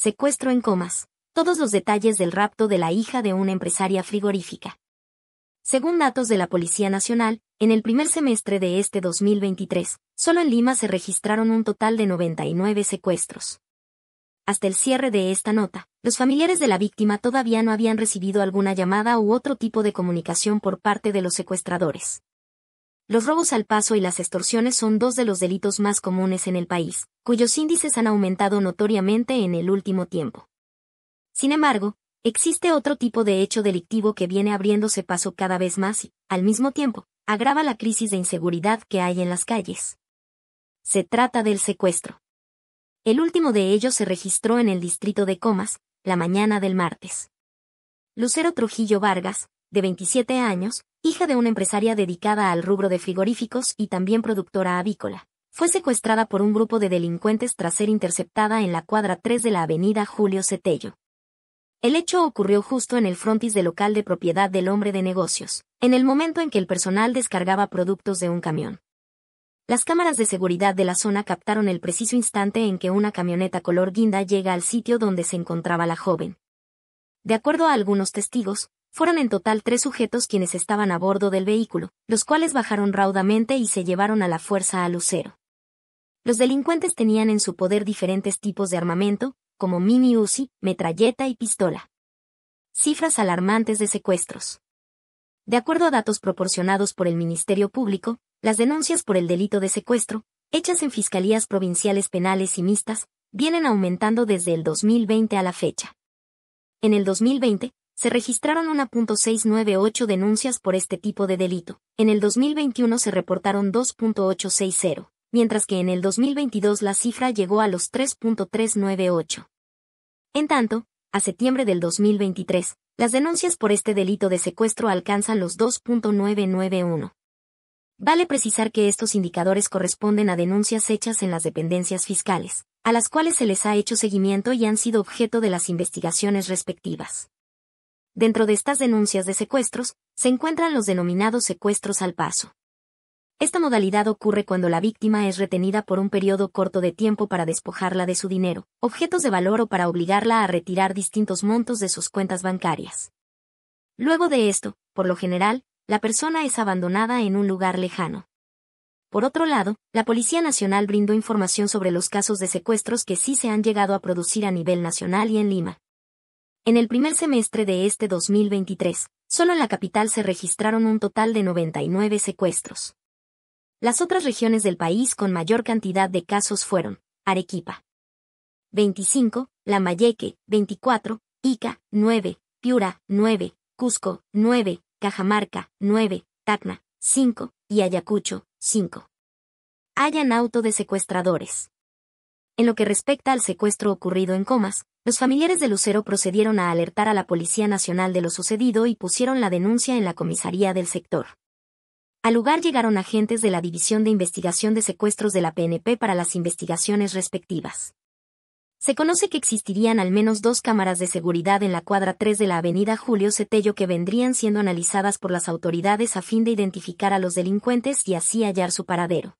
Secuestro en comas. Todos los detalles del rapto de la hija de una empresaria frigorífica. Según datos de la Policía Nacional, en el primer semestre de este 2023, solo en Lima se registraron un total de 99 secuestros. Hasta el cierre de esta nota, los familiares de la víctima todavía no habían recibido alguna llamada u otro tipo de comunicación por parte de los secuestradores. Los robos al paso y las extorsiones son dos de los delitos más comunes en el país, cuyos índices han aumentado notoriamente en el último tiempo. Sin embargo, existe otro tipo de hecho delictivo que viene abriéndose paso cada vez más y, al mismo tiempo, agrava la crisis de inseguridad que hay en las calles. Se trata del secuestro. El último de ellos se registró en el distrito de Comas, la mañana del martes. Lucero Trujillo Vargas, de 27 años, hija de una empresaria dedicada al rubro de frigoríficos y también productora avícola, fue secuestrada por un grupo de delincuentes tras ser interceptada en la cuadra 3 de la avenida Julio Cetello. El hecho ocurrió justo en el frontis del local de propiedad del hombre de negocios, en el momento en que el personal descargaba productos de un camión. Las cámaras de seguridad de la zona captaron el preciso instante en que una camioneta color guinda llega al sitio donde se encontraba la joven. De acuerdo a algunos testigos, fueron en total tres sujetos quienes estaban a bordo del vehículo, los cuales bajaron raudamente y se llevaron a la fuerza a Lucero. Los delincuentes tenían en su poder diferentes tipos de armamento, como mini Uzi, metralleta y pistola. Cifras alarmantes de secuestros. De acuerdo a datos proporcionados por el Ministerio Público, las denuncias por el delito de secuestro, hechas en fiscalías provinciales penales y mixtas, vienen aumentando desde el 2020 a la fecha. En el 2020, se registraron 1.698 denuncias por este tipo de delito. En el 2021 se reportaron 2.860, mientras que en el 2022 la cifra llegó a los 3.398. En tanto, a septiembre del 2023, las denuncias por este delito de secuestro alcanzan los 2.991. Vale precisar que estos indicadores corresponden a denuncias hechas en las dependencias fiscales, a las cuales se les ha hecho seguimiento y han sido objeto de las investigaciones respectivas. Dentro de estas denuncias de secuestros, se encuentran los denominados secuestros al paso. Esta modalidad ocurre cuando la víctima es retenida por un periodo corto de tiempo para despojarla de su dinero, objetos de valor o para obligarla a retirar distintos montos de sus cuentas bancarias. Luego de esto, por lo general, la persona es abandonada en un lugar lejano. Por otro lado, la Policía Nacional brindó información sobre los casos de secuestros que sí se han llegado a producir a nivel nacional y en Lima. En el primer semestre de este 2023, solo en la capital se registraron un total de 99 secuestros. Las otras regiones del país con mayor cantidad de casos fueron Arequipa, 25, Lamayeque, 24, Ica, 9, Piura, 9, Cusco, 9, Cajamarca, 9, Tacna, 5, y Ayacucho, 5. Hayan auto de secuestradores. En lo que respecta al secuestro ocurrido en Comas, los familiares de Lucero procedieron a alertar a la Policía Nacional de lo sucedido y pusieron la denuncia en la comisaría del sector. Al lugar llegaron agentes de la División de Investigación de Secuestros de la PNP para las investigaciones respectivas. Se conoce que existirían al menos dos cámaras de seguridad en la cuadra 3 de la avenida Julio Cetello que vendrían siendo analizadas por las autoridades a fin de identificar a los delincuentes y así hallar su paradero.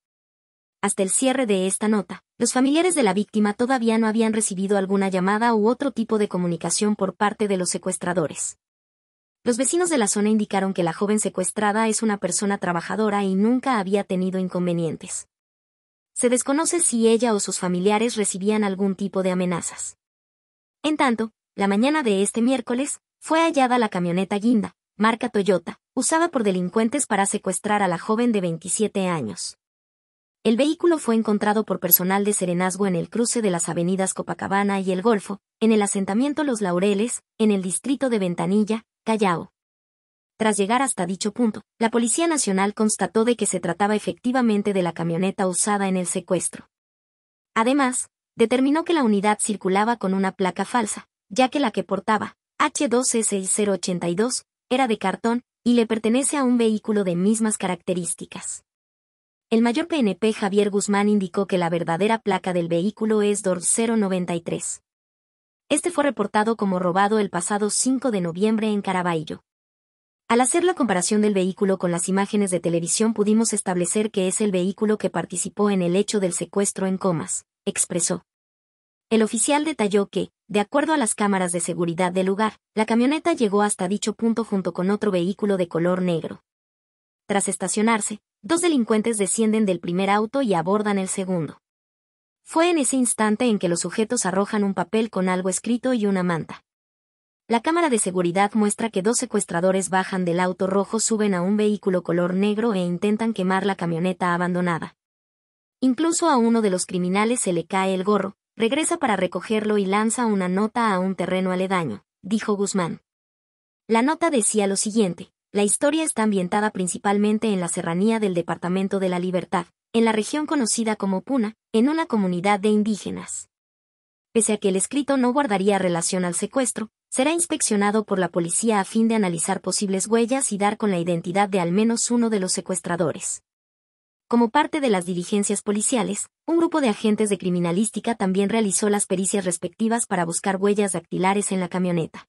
Hasta el cierre de esta nota, los familiares de la víctima todavía no habían recibido alguna llamada u otro tipo de comunicación por parte de los secuestradores. Los vecinos de la zona indicaron que la joven secuestrada es una persona trabajadora y nunca había tenido inconvenientes. Se desconoce si ella o sus familiares recibían algún tipo de amenazas. En tanto, la mañana de este miércoles, fue hallada la camioneta guinda, marca Toyota, usada por delincuentes para secuestrar a la joven de 27 años. El vehículo fue encontrado por personal de serenazgo en el cruce de las avenidas Copacabana y El Golfo, en el asentamiento Los Laureles, en el distrito de Ventanilla, Callao. Tras llegar hasta dicho punto, la Policía Nacional constató de que se trataba efectivamente de la camioneta usada en el secuestro. Además, determinó que la unidad circulaba con una placa falsa, ya que la que portaba, h 2 082 era de cartón, y le pertenece a un vehículo de mismas características. El mayor PNP Javier Guzmán indicó que la verdadera placa del vehículo es DOR 093. Este fue reportado como robado el pasado 5 de noviembre en Caraballo. Al hacer la comparación del vehículo con las imágenes de televisión pudimos establecer que es el vehículo que participó en el hecho del secuestro en comas, expresó. El oficial detalló que, de acuerdo a las cámaras de seguridad del lugar, la camioneta llegó hasta dicho punto junto con otro vehículo de color negro. Tras estacionarse, Dos delincuentes descienden del primer auto y abordan el segundo. Fue en ese instante en que los sujetos arrojan un papel con algo escrito y una manta. La cámara de seguridad muestra que dos secuestradores bajan del auto rojo, suben a un vehículo color negro e intentan quemar la camioneta abandonada. Incluso a uno de los criminales se le cae el gorro, regresa para recogerlo y lanza una nota a un terreno aledaño, dijo Guzmán. La nota decía lo siguiente, la historia está ambientada principalmente en la serranía del Departamento de la Libertad, en la región conocida como Puna, en una comunidad de indígenas. Pese a que el escrito no guardaría relación al secuestro, será inspeccionado por la policía a fin de analizar posibles huellas y dar con la identidad de al menos uno de los secuestradores. Como parte de las diligencias policiales, un grupo de agentes de criminalística también realizó las pericias respectivas para buscar huellas dactilares en la camioneta.